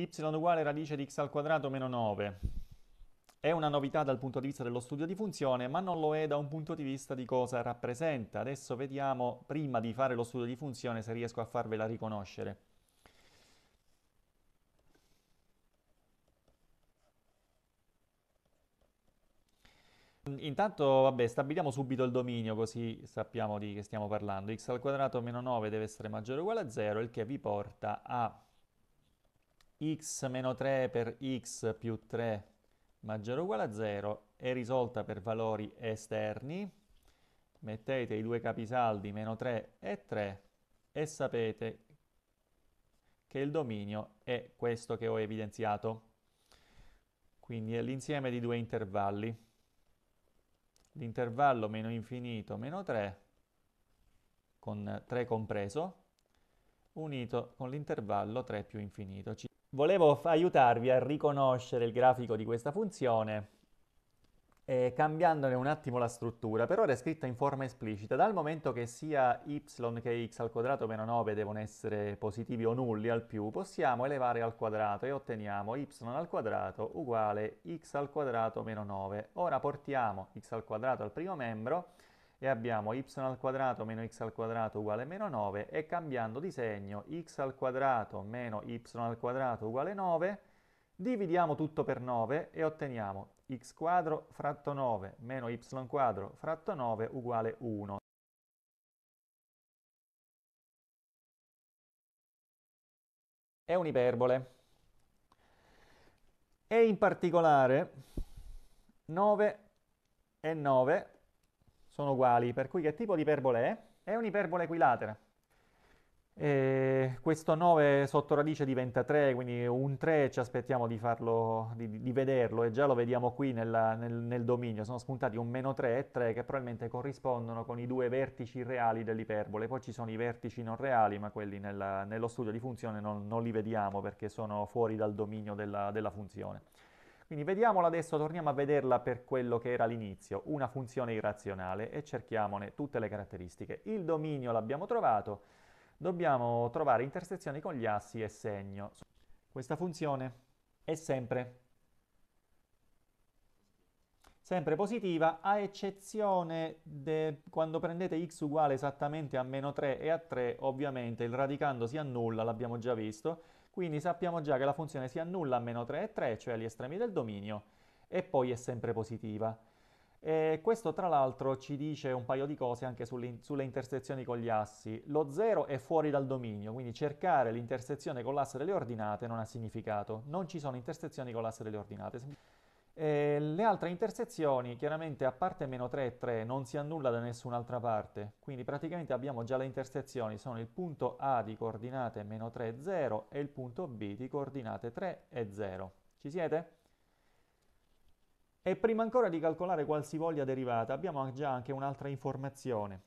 y uguale radice di x al quadrato meno 9. È una novità dal punto di vista dello studio di funzione, ma non lo è da un punto di vista di cosa rappresenta. Adesso vediamo, prima di fare lo studio di funzione, se riesco a farvela riconoscere. Intanto, vabbè, stabiliamo subito il dominio, così sappiamo di che stiamo parlando. x al quadrato meno 9 deve essere maggiore o uguale a 0, il che vi porta a x meno 3 per x più 3 maggiore o uguale a 0 è risolta per valori esterni, mettete i due capisaldi meno 3 e 3 e sapete che il dominio è questo che ho evidenziato. Quindi è l'insieme di due intervalli. L'intervallo meno infinito meno 3 con 3 compreso unito con l'intervallo 3 più infinito volevo aiutarvi a riconoscere il grafico di questa funzione eh, cambiandone un attimo la struttura, per ora è scritta in forma esplicita, dal momento che sia y che x al quadrato meno 9 devono essere positivi o nulli al più, possiamo elevare al quadrato e otteniamo y al quadrato uguale x al quadrato meno 9. Ora portiamo x al quadrato al primo membro e abbiamo y al quadrato meno x al quadrato uguale meno 9 e cambiando di segno x al quadrato meno y al quadrato uguale 9 dividiamo tutto per 9 e otteniamo x quadro fratto 9 meno y quadro fratto 9 uguale 1. È un'iperbole e in particolare 9 e 9 sono uguali, per cui che tipo di iperbole è? È un'iperbole equilatera. E questo 9 sotto radice diventa 3, quindi un 3 ci aspettiamo di, farlo, di, di vederlo e già lo vediamo qui nella, nel, nel, dominio, sono spuntati un meno 3 e 3 che probabilmente corrispondono con i due vertici reali dell'iperbole, poi ci sono i vertici non reali ma quelli nella, nello studio di funzione non, non, li vediamo perché sono fuori dal dominio della, della funzione. Quindi vediamola adesso, torniamo a vederla per quello che era all'inizio, una funzione irrazionale e cerchiamone tutte le caratteristiche. Il dominio l'abbiamo trovato, dobbiamo trovare intersezioni con gli assi e segno. Questa funzione è sempre sempre positiva, a eccezione de, quando prendete x uguale esattamente a meno 3 e a 3, ovviamente il radicando si annulla, l'abbiamo già visto, quindi sappiamo già che la funzione si annulla a meno 3 e 3, cioè agli estremi del dominio, e poi è sempre positiva. E questo tra l'altro ci dice un paio di cose anche sulle, sulle, intersezioni con gli assi. Lo 0 è fuori dal dominio, quindi cercare l'intersezione con l'asse delle ordinate non ha significato. Non ci sono intersezioni con l'asse delle ordinate. E le altre intersezioni, chiaramente a parte meno 3 e 3, non si annulla da nessun'altra parte, quindi praticamente abbiamo già le intersezioni, sono il punto A di coordinate meno 3 e 0 e il punto B di coordinate 3 e 0. Ci siete? E prima ancora di calcolare qualsivoglia derivata abbiamo già anche un'altra informazione.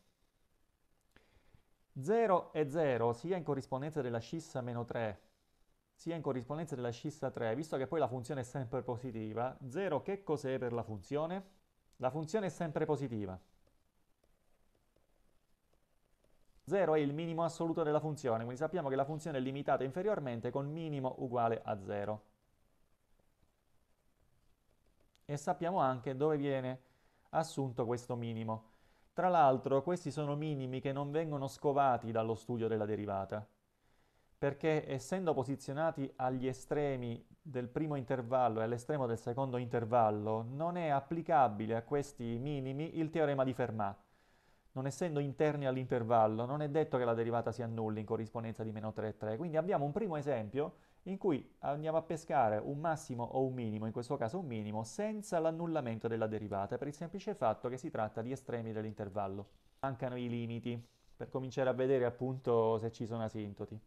0 e 0 sia in corrispondenza della scissa meno 3 sia in corrispondenza della scissa 3, visto che poi la funzione è sempre positiva, 0 che cos'è per la funzione? La funzione è sempre positiva. 0 è il minimo assoluto della funzione, quindi sappiamo che la funzione è limitata inferiormente con minimo uguale a 0. E sappiamo anche dove viene assunto questo minimo. Tra l'altro questi sono minimi che non vengono scovati dallo studio della derivata perché essendo posizionati agli estremi del primo intervallo e all'estremo del secondo intervallo, non è applicabile a questi minimi il teorema di Fermat. Non essendo interni all'intervallo, non è detto che la derivata si annulli in corrispondenza di meno 3 e 3. Quindi abbiamo un primo esempio in cui andiamo a pescare un massimo o un minimo, in questo caso un minimo, senza l'annullamento della derivata, per il semplice fatto che si tratta di estremi dell'intervallo. Mancano i limiti, per cominciare a vedere appunto se ci sono asintoti.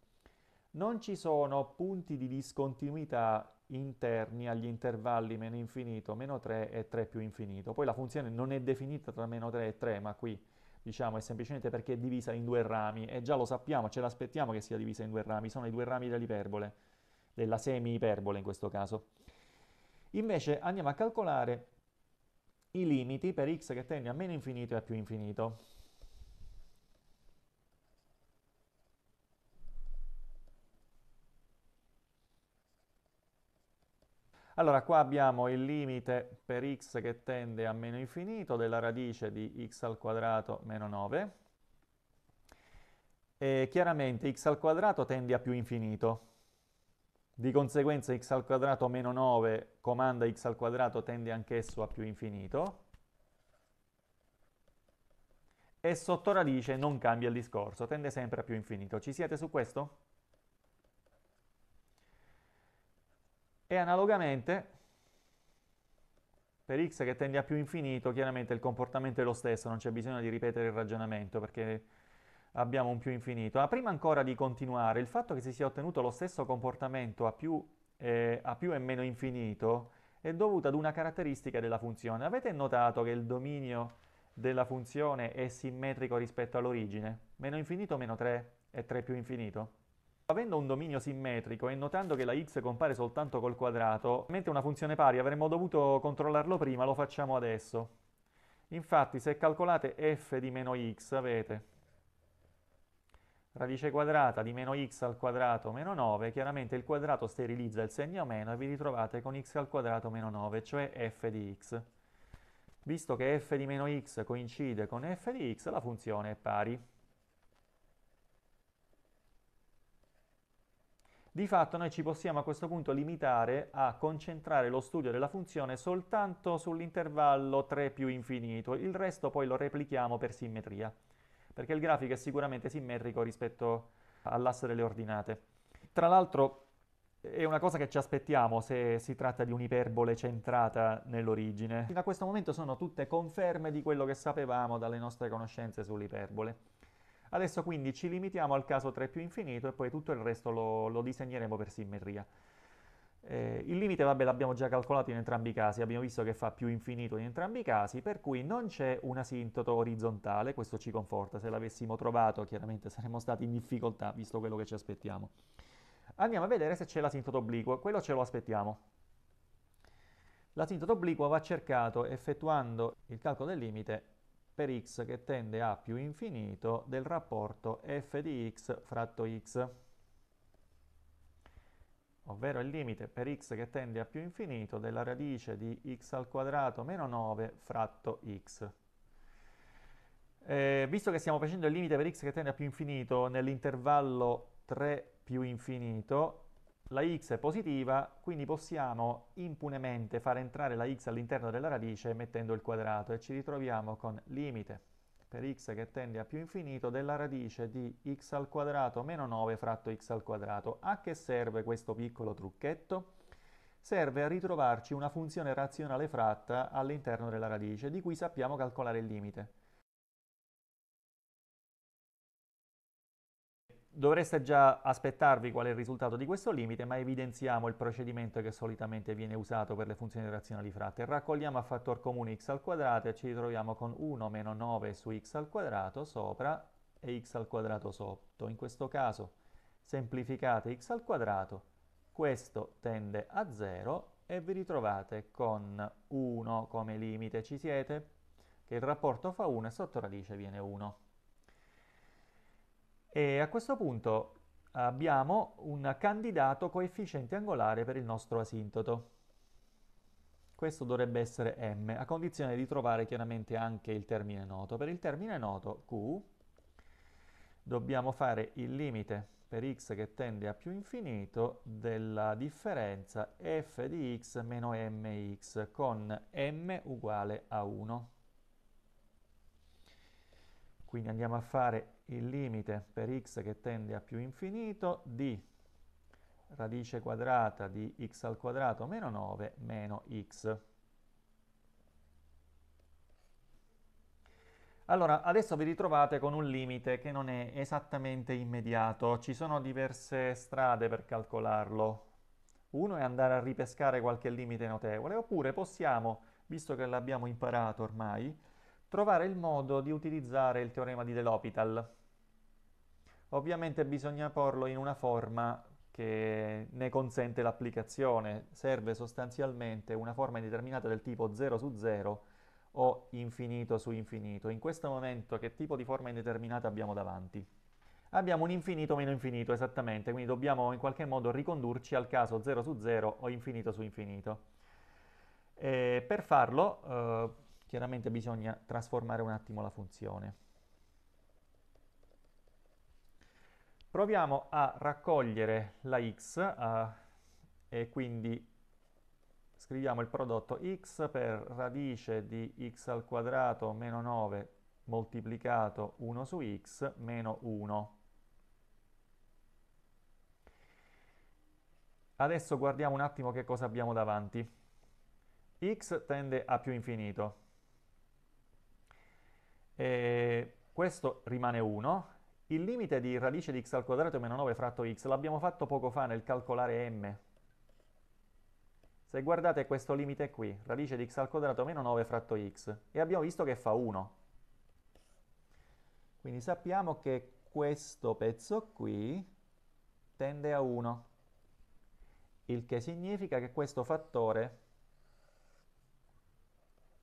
Non ci sono punti di discontinuità interni agli intervalli meno infinito, meno 3 e 3 più infinito. Poi la funzione non è definita tra meno 3 e 3, ma qui diciamo è semplicemente perché è divisa in due rami e già lo sappiamo, ce l'aspettiamo che sia divisa in due rami, sono i due rami dell'iperbole, della semi-iperbole in questo caso. Invece andiamo a calcolare i limiti per x che tende a meno infinito e a più infinito. Allora, qua abbiamo il limite per x che tende a meno infinito della radice di x al quadrato meno 9. E chiaramente x al quadrato tende a più infinito. Di conseguenza x al quadrato meno 9 comanda x al quadrato tende anch'esso a più infinito. E sotto radice non cambia il discorso, tende sempre a più infinito. Ci siete su questo? E analogamente, per x che tende a più infinito, chiaramente il comportamento è lo stesso, non c'è bisogno di ripetere il ragionamento perché abbiamo un più infinito. Ma prima ancora di continuare, il fatto che si sia ottenuto lo stesso comportamento a più, eh, a più e meno infinito è dovuto ad una caratteristica della funzione. Avete notato che il dominio della funzione è simmetrico rispetto all'origine? Meno infinito meno 3 e 3 più infinito? Avendo un dominio simmetrico e notando che la x compare soltanto col quadrato, mentre una funzione pari avremmo dovuto controllarlo prima, lo facciamo adesso. Infatti se calcolate f di meno x avete radice quadrata di meno x al quadrato meno 9, chiaramente il quadrato sterilizza il segno meno e vi ritrovate con x al quadrato meno 9, cioè f di x. Visto che f di meno x coincide con f di x, la funzione è pari. Di fatto noi ci possiamo a questo punto limitare a concentrare lo studio della funzione soltanto sull'intervallo 3 più infinito, il resto poi lo replichiamo per simmetria, perché il grafico è sicuramente simmetrico rispetto all'asse delle ordinate. Tra l'altro è una cosa che ci aspettiamo se si tratta di un'iperbole centrata nell'origine. Fino a questo momento sono tutte conferme di quello che sapevamo dalle nostre conoscenze sull'iperbole. Adesso quindi ci limitiamo al caso 3 più infinito e poi tutto il resto lo, lo disegneremo per simmetria. Eh, il limite, vabbè, l'abbiamo già calcolato in entrambi i casi, abbiamo visto che fa più infinito in entrambi i casi, per cui non c'è un asintoto orizzontale, questo ci conforta, se l'avessimo trovato chiaramente saremmo stati in difficoltà, visto quello che ci aspettiamo. Andiamo a vedere se c'è l'asintoto obliquo, quello ce lo aspettiamo. L'asintoto obliquo va cercato effettuando il calcolo del limite per x che tende a più infinito del rapporto f di x fratto x, ovvero il limite per x che tende a più infinito della radice di x al quadrato meno 9 fratto x. Eh, visto che stiamo facendo il limite per x che tende a più infinito nell'intervallo 3 più infinito, la x è positiva, quindi possiamo impunemente far entrare la x all'interno della radice mettendo il quadrato e ci ritroviamo con limite per x che tende a più infinito della radice di x al quadrato meno 9 fratto x al quadrato. A che serve questo piccolo trucchetto? Serve a ritrovarci una funzione razionale fratta all'interno della radice di cui sappiamo calcolare il limite. Dovreste già aspettarvi qual è il risultato di questo limite, ma evidenziamo il procedimento che solitamente viene usato per le funzioni razionali fratte. Raccogliamo a fattore comune x al quadrato e ci ritroviamo con 1 meno 9 su x al quadrato sopra e x al quadrato sotto. In questo caso semplificate x al quadrato, questo tende a 0 e vi ritrovate con 1 come limite. Ci siete? Che il rapporto fa 1 e sotto radice viene 1. E a questo punto abbiamo un candidato coefficiente angolare per il nostro asintoto. Questo dovrebbe essere m, a condizione di trovare chiaramente anche il termine noto. Per il termine noto, q, dobbiamo fare il limite per x che tende a più infinito della differenza f di x meno mx con m uguale a 1. Quindi andiamo a fare il limite per x che tende a più infinito di radice quadrata di x al quadrato meno 9 meno x. Allora, adesso vi ritrovate con un limite che non è esattamente immediato, ci sono diverse strade per calcolarlo. Uno è andare a ripescare qualche limite notevole, oppure possiamo, visto che l'abbiamo imparato ormai, trovare il modo di utilizzare il teorema di L'Hopital. Ovviamente bisogna porlo in una forma che ne consente l'applicazione, serve sostanzialmente una forma indeterminata del tipo 0 su 0 o infinito su infinito. In questo momento che tipo di forma indeterminata abbiamo davanti? Abbiamo un infinito meno infinito, esattamente, quindi dobbiamo in qualche modo ricondurci al caso 0 su 0 o infinito su infinito. E per farlo eh, chiaramente bisogna trasformare un attimo la funzione. Proviamo a raccogliere la x eh, e quindi scriviamo il prodotto x per radice di x al quadrato meno 9 moltiplicato 1 su x meno 1. Adesso guardiamo un attimo che cosa abbiamo davanti. x tende a più infinito, e questo rimane 1. Il limite di radice di x al quadrato meno 9 fratto x l'abbiamo fatto poco fa nel calcolare m. Se guardate questo limite qui, radice di x al quadrato meno 9 fratto x, e abbiamo visto che fa 1. Quindi sappiamo che questo pezzo qui tende a 1, il che significa che questo fattore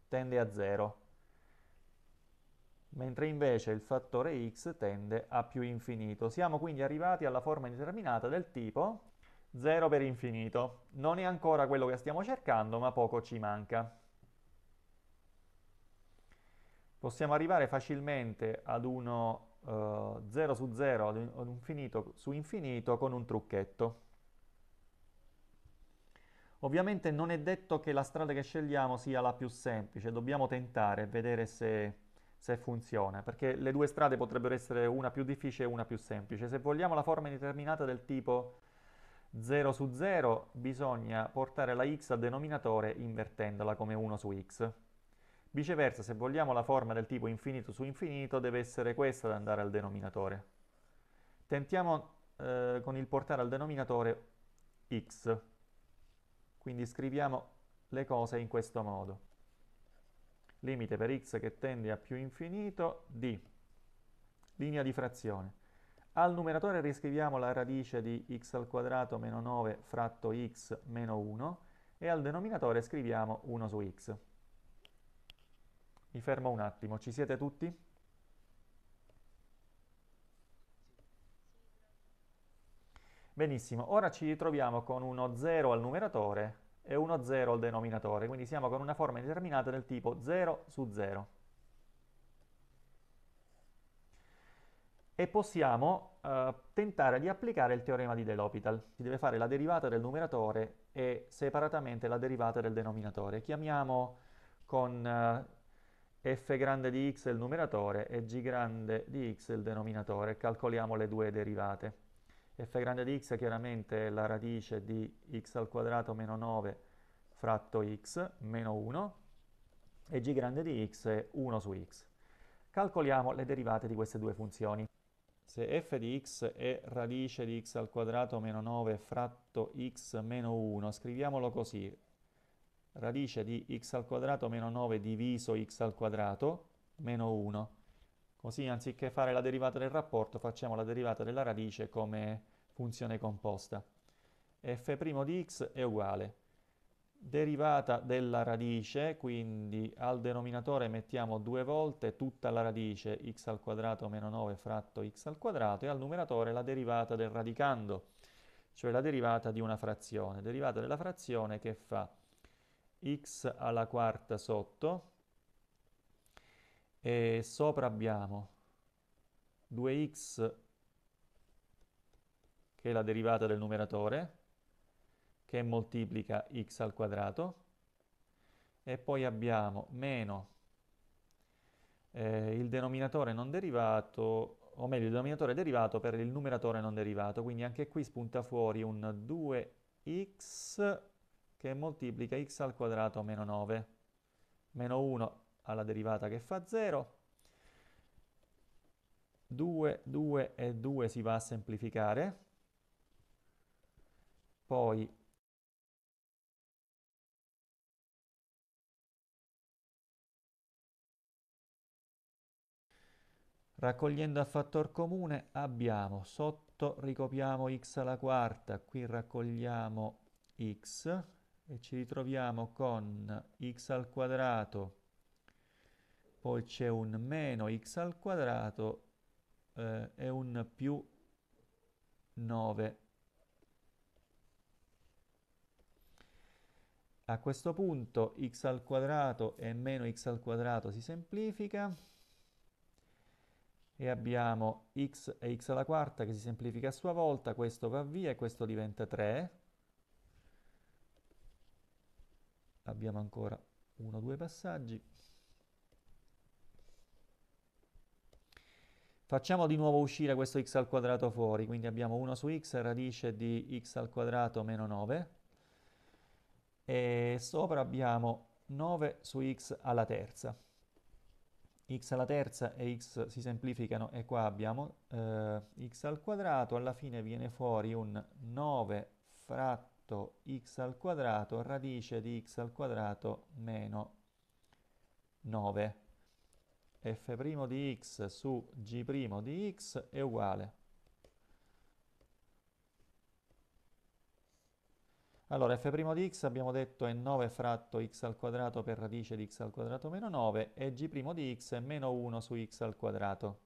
tende a 0 mentre invece il fattore x tende a più infinito. Siamo quindi arrivati alla forma indeterminata del tipo 0 per infinito. Non è ancora quello che stiamo cercando, ma poco ci manca. Possiamo arrivare facilmente ad uno uh, eh, 0 su 0, ad un, ad un finito su infinito, con un trucchetto. Ovviamente non è detto che la strada che scegliamo sia la più semplice, dobbiamo tentare e vedere se se funziona, perché le due strade potrebbero essere una più difficile e una più semplice. Se vogliamo la forma indeterminata del tipo 0 su 0, bisogna portare la x al denominatore invertendola come 1 su x. Viceversa, se vogliamo la forma del tipo infinito su infinito, deve essere questa ad andare al denominatore. Tentiamo eh, con il portare al denominatore x. Quindi scriviamo le cose in questo modo limite per x che tende a più infinito di linea di frazione. Al numeratore riscriviamo la radice di x al quadrato meno 9 fratto x meno 1 e al denominatore scriviamo 1 su x. Mi fermo un attimo, ci siete tutti? Benissimo, ora ci ritroviamo con uno 0 al numeratore e 1 0 al denominatore, quindi siamo con una forma indeterminata del tipo 0 su 0. E possiamo eh, tentare di applicare il teorema di L'Hopital. Si deve fare la derivata del numeratore e separatamente la derivata del denominatore. Chiamiamo con eh, f grande di x il numeratore e g grande di x il denominatore. Calcoliamo le due derivate f grande di x chiaramente è la radice di x al quadrato meno 9 fratto x meno 1 e g grande di x è 1 su x. Calcoliamo le derivate di queste due funzioni. Se f di x è radice di x al quadrato meno 9 fratto x meno 1, scriviamolo così. Radice di x al quadrato meno 9 diviso x al quadrato meno 1. Così anziché fare la derivata del rapporto facciamo la derivata della radice come funzione composta. f' di x è uguale derivata della radice, quindi al denominatore mettiamo due volte tutta la radice x al quadrato meno 9 fratto x al quadrato e al numeratore la derivata del radicando, cioè la derivata di una frazione. Derivata della frazione che fa x alla quarta sotto e sopra abbiamo 2x che è la derivata del numeratore, che moltiplica x al quadrato, e poi abbiamo meno eh, il denominatore non derivato, o meglio il denominatore derivato per il numeratore non derivato, quindi anche qui spunta fuori un 2x che moltiplica x al quadrato meno 9, meno 1 alla derivata che fa 0, 2, 2 e 2 si va a semplificare, poi Raccogliendo a fattor comune abbiamo sotto ricopiamo x alla quarta, qui raccogliamo x e ci ritroviamo con x al quadrato, poi c'è un meno x al quadrato eh, e un più 9 A questo punto x al quadrato e meno x al quadrato si semplifica e abbiamo x e x alla quarta che si semplifica a sua volta, questo va via e questo diventa 3. Abbiamo ancora uno o due passaggi. Facciamo di nuovo uscire questo x al quadrato fuori, quindi abbiamo 1 su x radice di x al quadrato meno 9 e sopra abbiamo 9 su x alla terza. x alla terza e x si semplificano e qua abbiamo eh, x al quadrato, alla fine viene fuori un 9 fratto x al quadrato radice di x al quadrato meno 9 f' di x su g' di x è uguale Allora, f' di x abbiamo detto è 9 fratto x al quadrato per radice di x al quadrato meno 9 e g' di x è meno 1 su x al quadrato.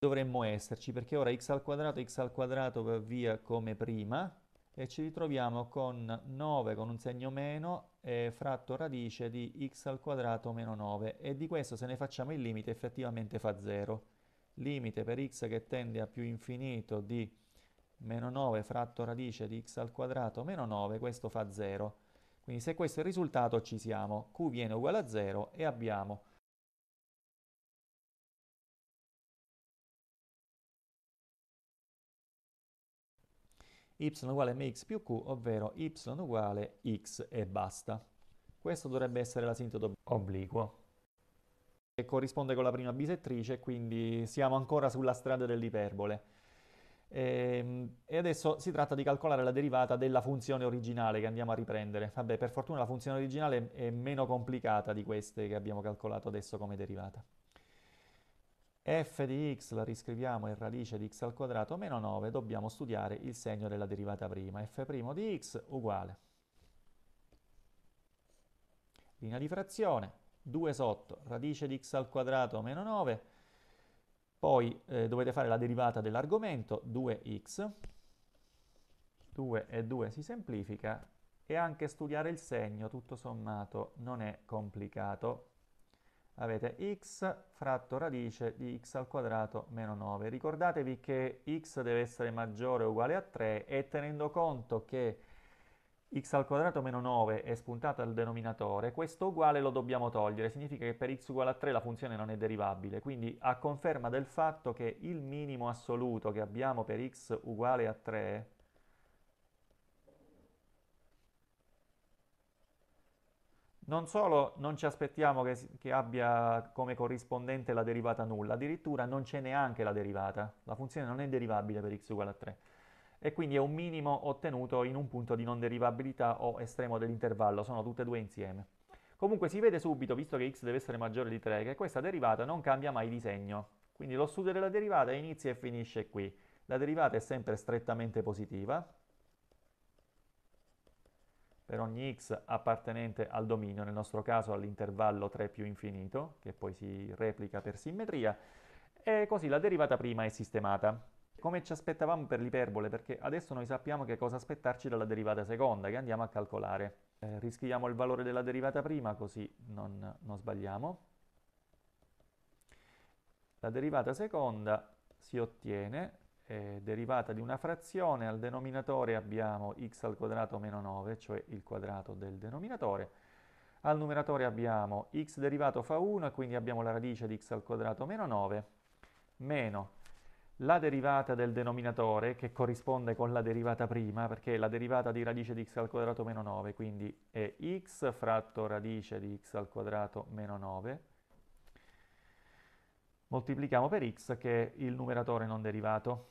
Dovremmo esserci perché ora x al quadrato, x al quadrato va via come prima e ci ritroviamo con 9 con un segno meno eh, fratto radice di x al quadrato meno 9 e di questo se ne facciamo il limite effettivamente fa 0. Limite per x che tende a più infinito di meno 9 fratto radice di x al quadrato meno 9, questo fa 0. Quindi se questo è il risultato ci siamo, q viene uguale a 0 e abbiamo y uguale mx più q, ovvero y uguale x e basta. Questo dovrebbe essere l'asintoto obliquo, che corrisponde con la prima bisettrice, quindi siamo ancora sulla strada dell'iperbole. Ehm, e, adesso si tratta di calcolare la derivata della funzione originale che andiamo a riprendere. Vabbè, per fortuna la funzione originale è meno complicata di queste che abbiamo calcolato adesso come derivata f di x la riscriviamo in radice di x al quadrato meno 9, dobbiamo studiare il segno della derivata prima. f' di x uguale. Linea di frazione, 2 sotto, radice di x al quadrato meno 9, poi eh, dovete fare la derivata dell'argomento, 2x, 2 e 2 si semplifica, e anche studiare il segno, tutto sommato, non è complicato. Avete x fratto radice di x al quadrato meno 9. Ricordatevi che x deve essere maggiore o uguale a 3 e tenendo conto che x al quadrato meno 9 è spuntata dal denominatore, questo uguale lo dobbiamo togliere, significa che per x uguale a 3 la funzione non è derivabile, quindi a conferma del fatto che il minimo assoluto che abbiamo per x uguale a 3 non solo non ci aspettiamo che, che, abbia come corrispondente la derivata nulla, addirittura non c'è neanche la derivata, la funzione non è derivabile per x uguale a 3 e quindi è un minimo ottenuto in un punto di non derivabilità o estremo dell'intervallo, sono tutte e due insieme. Comunque si vede subito, visto che x deve essere maggiore di 3, che questa derivata non cambia mai di segno. Quindi lo studio della derivata inizia e finisce qui. La derivata è sempre strettamente positiva per ogni x appartenente al dominio, nel nostro caso all'intervallo 3 più infinito, che poi si replica per simmetria, e così la derivata prima è sistemata come ci aspettavamo per l'iperbole, perché adesso noi sappiamo che cosa aspettarci dalla derivata seconda che andiamo a calcolare. Eh, riscriviamo il valore della derivata prima così non, non sbagliamo. La derivata seconda si ottiene eh, derivata di una frazione, al denominatore abbiamo x al quadrato meno 9, cioè il quadrato del denominatore, al numeratore abbiamo x derivato fa 1 e quindi abbiamo la radice di x al quadrato meno 9, meno la derivata del denominatore, che corrisponde con la derivata prima, perché è la derivata di radice di x al quadrato meno 9, quindi è x fratto radice di x al quadrato meno 9, moltiplichiamo per x che è il numeratore non derivato.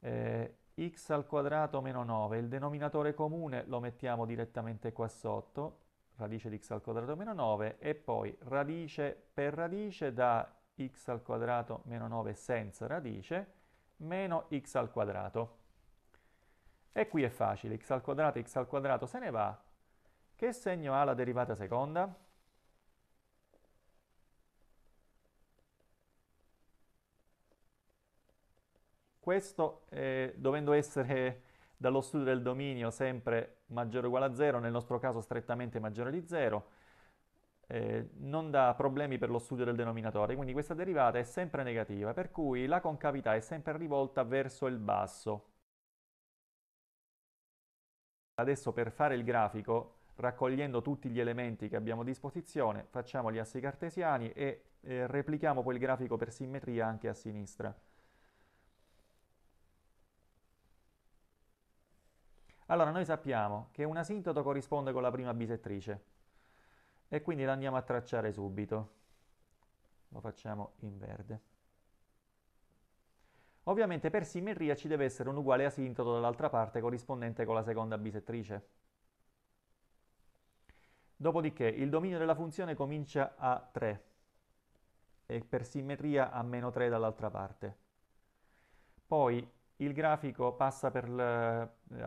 Eh, x al quadrato meno 9, il denominatore comune lo mettiamo direttamente qua sotto, radice di x al quadrato meno 9, e poi radice per radice da x al quadrato meno 9 senza radice, meno x al quadrato. E qui è facile, x al quadrato, x al quadrato se ne va. Che segno ha la derivata seconda? Questo, eh, dovendo essere dallo studio del dominio sempre maggiore o uguale a 0, nel nostro caso strettamente maggiore di 0, eh, non dà problemi per lo studio del denominatore, quindi questa derivata è sempre negativa, per cui la concavità è sempre rivolta verso il basso. Adesso per fare il grafico, raccogliendo tutti gli elementi che abbiamo a disposizione, facciamo gli assi cartesiani e eh, replichiamo poi il grafico per simmetria anche a sinistra. Allora, noi sappiamo che un asintoto corrisponde con la prima bisettrice, e quindi la andiamo a tracciare subito. Lo facciamo in verde. Ovviamente per simmetria ci deve essere un uguale asintoto dall'altra parte corrispondente con la seconda bisettrice. Dopodiché il dominio della funzione comincia a 3 e per simmetria a meno 3 dall'altra parte. Poi il grafico passa per la,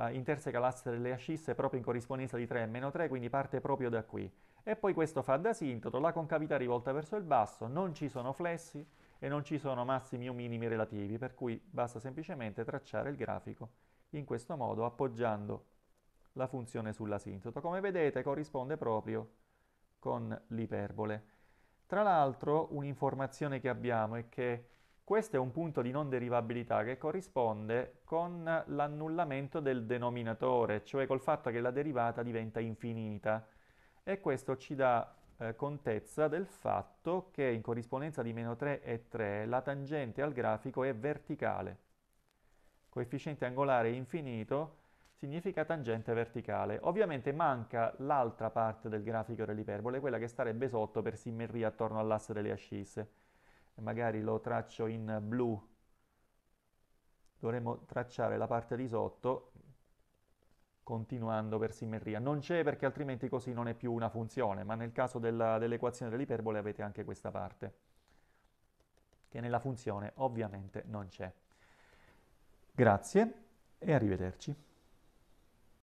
eh, interseca l'asse delle ascisse proprio in corrispondenza di 3 e meno 3, quindi parte proprio da qui. E poi questo fa da asintoto, la concavità rivolta verso il basso, non ci sono flessi e non ci sono massimi o minimi relativi, per cui basta semplicemente tracciare il grafico in questo modo appoggiando la funzione sull'asintoto. Come vedete corrisponde proprio con l'iperbole. Tra l'altro un'informazione che abbiamo è che questo è un punto di non derivabilità che corrisponde con l'annullamento del denominatore, cioè col fatto che la derivata diventa infinita e questo ci dà eh, contezza del fatto che in corrispondenza di meno 3 e 3 la tangente al grafico è verticale. Coefficiente angolare infinito significa tangente verticale. Ovviamente manca l'altra parte del grafico dell'iperbole, quella che starebbe sotto per simmetria attorno all'asse delle ascisse. Magari lo traccio in blu, dovremmo tracciare la parte di sotto continuando per simmetria. Non c'è perché altrimenti così non è più una funzione, ma nel caso dell'equazione dell dell'iperbole avete anche questa parte, che nella funzione ovviamente non c'è. Grazie e arrivederci.